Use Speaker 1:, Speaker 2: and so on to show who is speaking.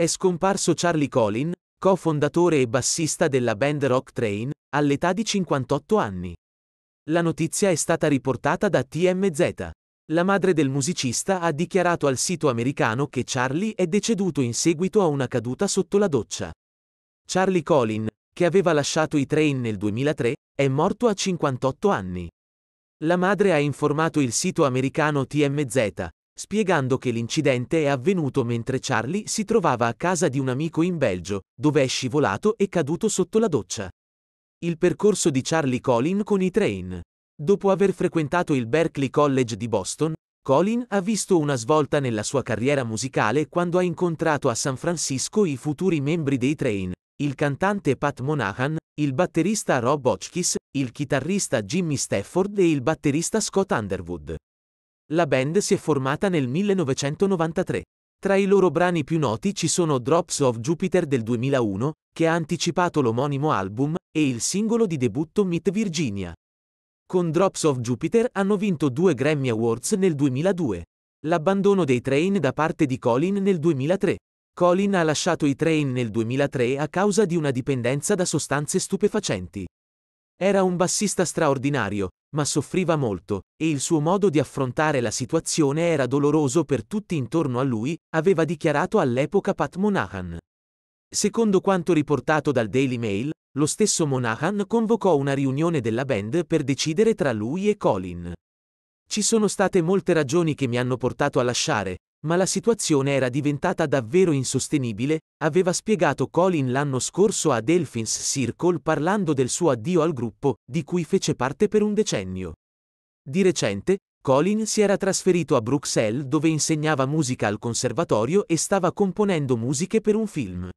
Speaker 1: È scomparso Charlie Colin, co-fondatore e bassista della band Rock Train, all'età di 58 anni. La notizia è stata riportata da TMZ. La madre del musicista ha dichiarato al sito americano che Charlie è deceduto in seguito a una caduta sotto la doccia. Charlie Colin, che aveva lasciato i train nel 2003, è morto a 58 anni. La madre ha informato il sito americano TMZ, spiegando che l'incidente è avvenuto mentre Charlie si trovava a casa di un amico in Belgio, dove è scivolato e caduto sotto la doccia. Il percorso di Charlie Colin con i train. Dopo aver frequentato il Berklee College di Boston, Colin ha visto una svolta nella sua carriera musicale quando ha incontrato a San Francisco i futuri membri dei train, il cantante Pat Monahan, il batterista Rob Hotchkiss, il chitarrista Jimmy Stafford e il batterista Scott Underwood. La band si è formata nel 1993. Tra i loro brani più noti ci sono Drops of Jupiter del 2001, che ha anticipato l'omonimo album, e il singolo di debutto Meet Virginia. Con Drops of Jupiter hanno vinto due Grammy Awards nel 2002. L'abbandono dei Train da parte di Colin nel 2003. Colin ha lasciato i Train nel 2003 a causa di una dipendenza da sostanze stupefacenti. Era un bassista straordinario, ma soffriva molto, e il suo modo di affrontare la situazione era doloroso per tutti intorno a lui, aveva dichiarato all'epoca Pat Monahan. Secondo quanto riportato dal Daily Mail, lo stesso Monahan convocò una riunione della band per decidere tra lui e Colin. Ci sono state molte ragioni che mi hanno portato a lasciare, ma la situazione era diventata davvero insostenibile, aveva spiegato Colin l'anno scorso a Delphins Circle parlando del suo addio al gruppo, di cui fece parte per un decennio. Di recente, Colin si era trasferito a Bruxelles dove insegnava musica al conservatorio e stava componendo musiche per un film.